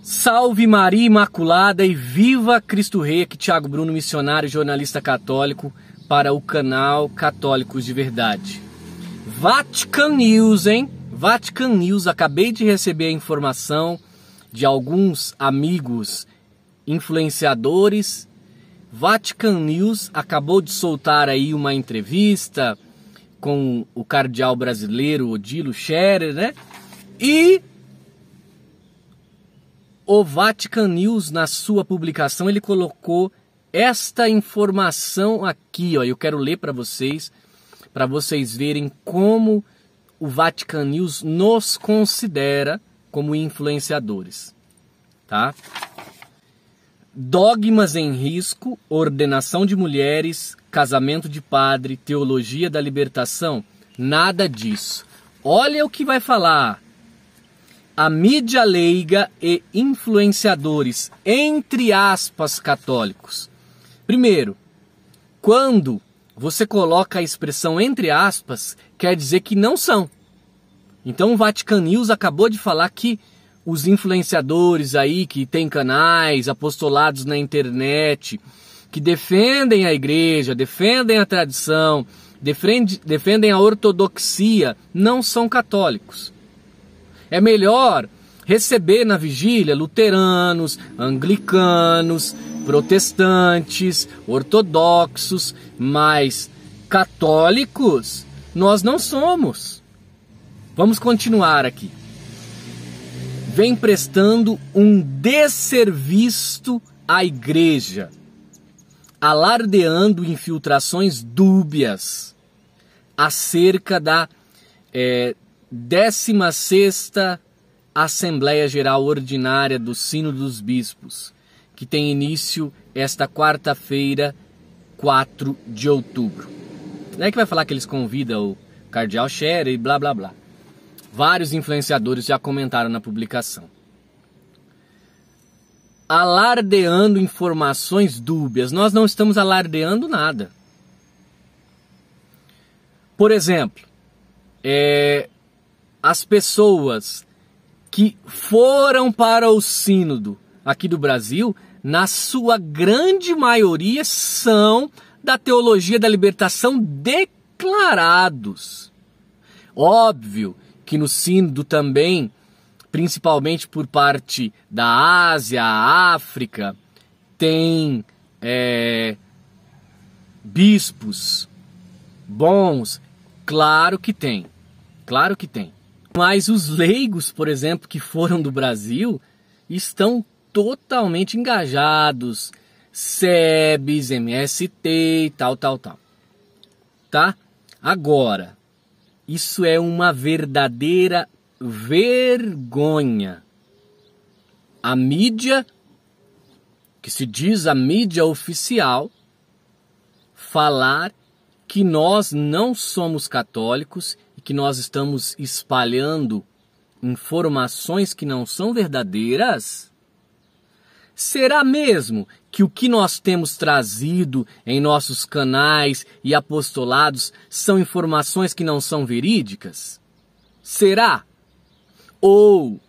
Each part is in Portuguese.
Salve Maria Imaculada e viva Cristo Rei, aqui Thiago Bruno, missionário e jornalista católico para o canal Católicos de Verdade. Vatican News, hein? Vatican News, acabei de receber a informação de alguns amigos influenciadores. Vatican News acabou de soltar aí uma entrevista com o cardeal brasileiro Odilo Scherer, né? E o Vatican News, na sua publicação, ele colocou esta informação aqui, ó. Eu quero ler para vocês, para vocês verem como o Vatican News nos considera como influenciadores, tá? Dogmas em risco, ordenação de mulheres, casamento de padre, teologia da libertação, nada disso. Olha o que vai falar a mídia leiga e influenciadores, entre aspas, católicos. Primeiro, quando você coloca a expressão entre aspas, quer dizer que não são. Então o Vatican News acabou de falar que os influenciadores aí que têm canais apostolados na internet, que defendem a igreja, defendem a tradição, defendem a ortodoxia, não são católicos. É melhor receber na vigília luteranos, anglicanos, protestantes, ortodoxos, mas católicos nós não somos. Vamos continuar aqui. Vem prestando um desserviço à igreja, alardeando infiltrações dúbias acerca da é, 16 Assembleia Geral Ordinária do Sino dos Bispos, que tem início esta quarta-feira, 4 de outubro. Não é que vai falar que eles convidam o Cardeal Scherer e blá blá blá. Vários influenciadores já comentaram na publicação. Alardeando informações dúbias. Nós não estamos alardeando nada. Por exemplo, é, as pessoas que foram para o Sínodo aqui do Brasil, na sua grande maioria, são da teologia da libertação declarados. Óbvio que no Sínodo também, principalmente por parte da Ásia, África, tem é, bispos bons. Claro que tem, claro que tem. Mas os leigos, por exemplo, que foram do Brasil, estão totalmente engajados. SEBS, MST e tal, tal, tal. Tá? Agora, isso é uma verdadeira vergonha. A mídia, que se diz a mídia oficial, falar que nós não somos católicos que nós estamos espalhando informações que não são verdadeiras? Será mesmo que o que nós temos trazido em nossos canais e apostolados são informações que não são verídicas? Será? Ou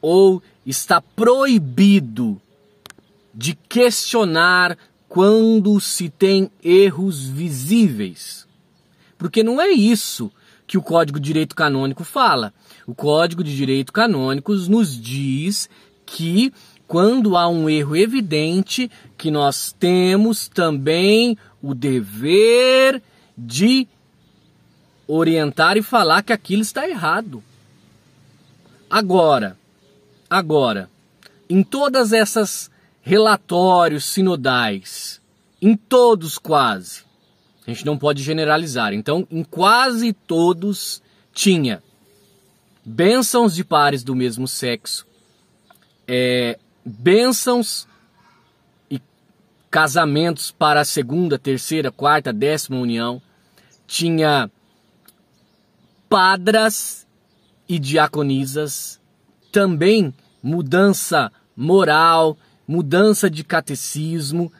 ou está proibido de questionar quando se tem erros visíveis? Porque não é isso que o Código de Direito Canônico fala. O Código de Direito Canônico nos diz que quando há um erro evidente, que nós temos também o dever de orientar e falar que aquilo está errado. Agora, agora, em todas essas relatórios sinodais, em todos quase, a gente não pode generalizar. Então, em quase todos tinha bênçãos de pares do mesmo sexo, é, bênçãos e casamentos para a segunda, terceira, quarta, décima união, tinha padras e diaconisas, também mudança moral, mudança de catecismo,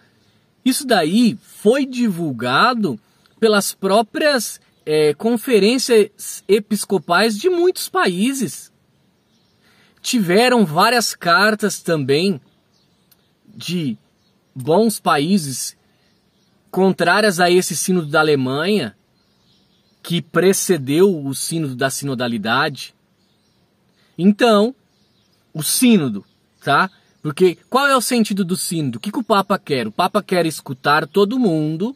isso daí foi divulgado pelas próprias é, conferências episcopais de muitos países. Tiveram várias cartas também de bons países contrárias a esse sínodo da Alemanha, que precedeu o sínodo da sinodalidade. Então, o sínodo, tá? Porque qual é o sentido do sínodo? O que, que o Papa quer? O Papa quer escutar todo mundo,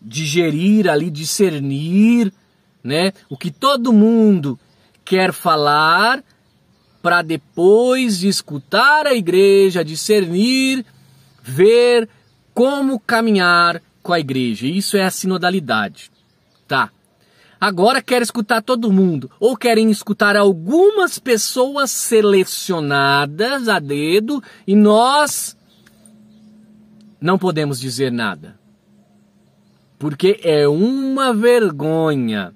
digerir ali, discernir, né? O que todo mundo quer falar para depois de escutar a igreja, discernir, ver como caminhar com a igreja. Isso é a sinodalidade, tá? Agora quer escutar todo mundo, ou querem escutar algumas pessoas selecionadas a dedo e nós não podemos dizer nada. Porque é uma vergonha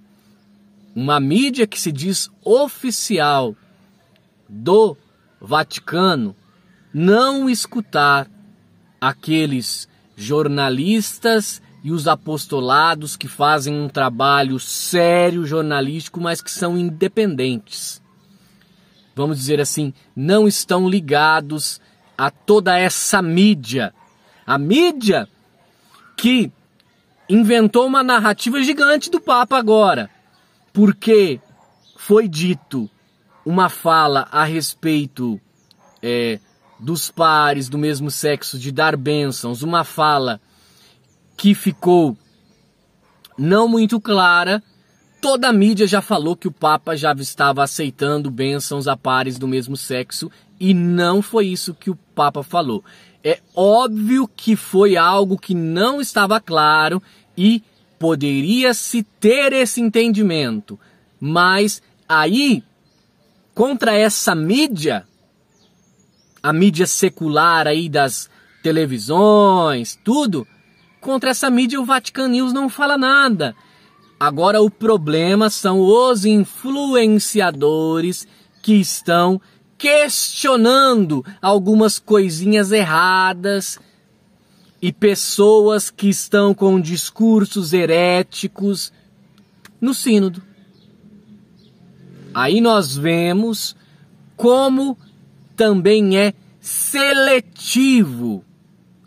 uma mídia que se diz oficial do Vaticano não escutar aqueles jornalistas e os apostolados que fazem um trabalho sério jornalístico, mas que são independentes. Vamos dizer assim, não estão ligados a toda essa mídia. A mídia que inventou uma narrativa gigante do Papa agora, porque foi dito uma fala a respeito é, dos pares do mesmo sexo de dar bênçãos, uma fala que ficou não muito clara, toda a mídia já falou que o Papa já estava aceitando bênçãos a pares do mesmo sexo e não foi isso que o Papa falou. É óbvio que foi algo que não estava claro e poderia-se ter esse entendimento, mas aí, contra essa mídia, a mídia secular aí das televisões, tudo, Contra essa mídia o Vatican News não fala nada. Agora o problema são os influenciadores que estão questionando algumas coisinhas erradas e pessoas que estão com discursos heréticos no Sínodo. Aí nós vemos como também é seletivo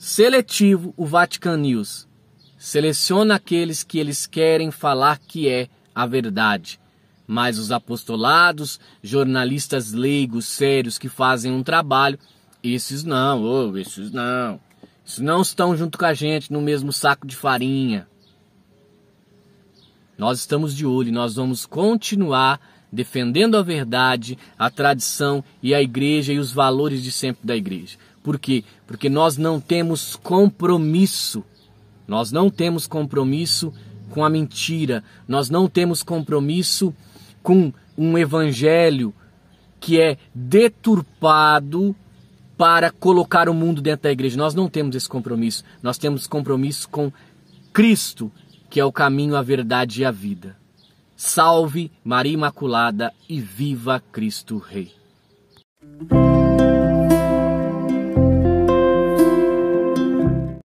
seletivo o Vatican News. Seleciona aqueles que eles querem falar que é a verdade. Mas os apostolados, jornalistas leigos, sérios, que fazem um trabalho, esses não, oh, esses não. isso não estão junto com a gente no mesmo saco de farinha. Nós estamos de olho, nós vamos continuar defendendo a verdade, a tradição e a igreja e os valores de sempre da igreja. Por quê? Porque nós não temos compromisso. Nós não temos compromisso com a mentira. Nós não temos compromisso com um evangelho que é deturpado para colocar o mundo dentro da igreja. Nós não temos esse compromisso. Nós temos compromisso com Cristo, que é o caminho, a verdade e a vida. Salve Maria Imaculada e viva Cristo Rei.